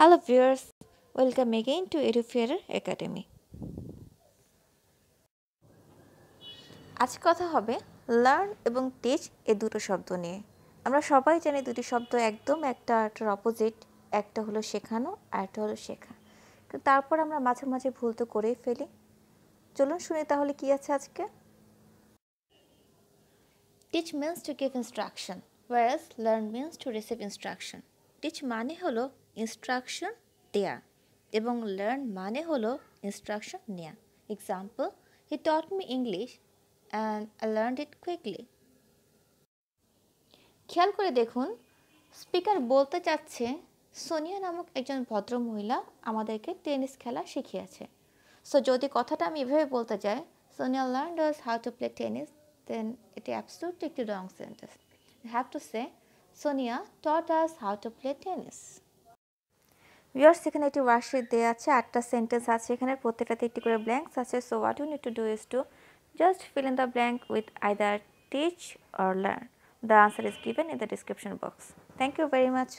hello viewers welcome again to Edufair academy আজ কথা হবে লার্ন এবং টিচ এ দুটো শব্দ নিয়ে আমরা সবাই জানি দুটি শব্দ একদম একটা একটার অপোজিট একটা হলো শেখানো আর একটা হলো শেখা কিন্তু তারপর আমরা মাঝে মাঝে ভুল তো করেই ফেলি চলুন শুনি তাহলে কি আছে আজকে teach means to give instruction whereas learn means to receive instruction teach মানে হলো ইনস্ট্রাকশন দেয়া এবং লার্ন মানে হলো ইনস্ট্রাকশন নেয়া example he taught me English and I learn it quickly খেয়াল করে দেখুন স্পিকার বলতে চাচ্ছে সোনিয়া নামক একজন ভদ্র মহিলা আমাদেরকে টেনিস খেলা শিখিয়েছে সো যদি কথাটা আমি এভাবে বলতে চাই Sonia learn does how to play tennis then এটি অ্যাবসলুটলি একটি wrong sentence have to say Sonia taught us how to play tennis years এখানে একটি ওয়ার্কশিট দেওয়া আছে আটটা সেন্টেন্স আছে এখানে প্রত্যেকটাতে একটি করে ব্ল্যাঙ্কস আছে so what you need to do is to just fill in the blank with either teach or learn the answer is given in the description box thank you very much